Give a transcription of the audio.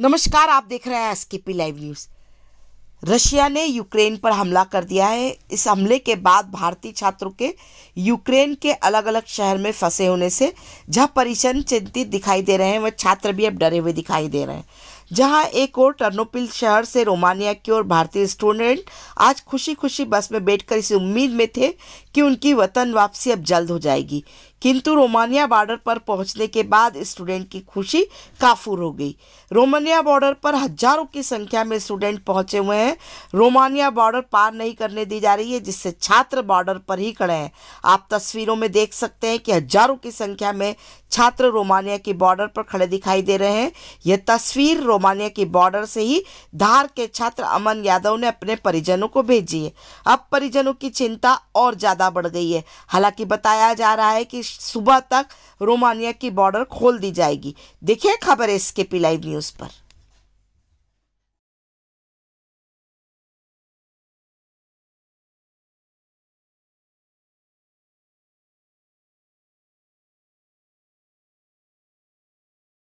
नमस्कार आप देख रहे हैं एसकेपी लाइव न्यूज रशिया ने यूक्रेन पर हमला कर दिया है इस हमले के बाद भारतीय छात्रों के यूक्रेन के अलग अलग शहर में फंसे होने से जहां परिचन चिंतित दिखाई दे रहे हैं वह छात्र भी अब डरे हुए दिखाई दे रहे हैं जहां एक और टर्नोपिल शहर से रोमानिया की ओर भारतीय स्टूडेंट आज खुशी खुशी बस में बैठकर इस उम्मीद में थे कि उनकी वतन वापसी अब जल्द हो जाएगी किंतु रोमानिया बॉर्डर पर पहुंचने के बाद स्टूडेंट की खुशी काफूर हो गई रोमानिया बॉर्डर पर हजारों की संख्या में स्टूडेंट पहुंचे हुए हैं रोमानिया बॉर्डर पार नहीं करने दी जा रही है जिससे छात्र बॉर्डर पर ही खड़े हैं आप तस्वीरों में देख सकते हैं कि हजारों की संख्या में छात्र रोमानिया के बॉर्डर पर खड़े दिखाई दे रहे हैं यह तस्वीर रोमानिया के बॉर्डर से ही धार के छात्र अमन यादव ने अपने परिजनों को भेजी है अब परिजनों की चिंता और ज़्यादा बढ़ गई है हालांकि बताया जा रहा है कि सुबह तक रोमानिया की बॉर्डर खोल दी जाएगी देखिए खबर है इसके पी लाइव न्यूज़ पर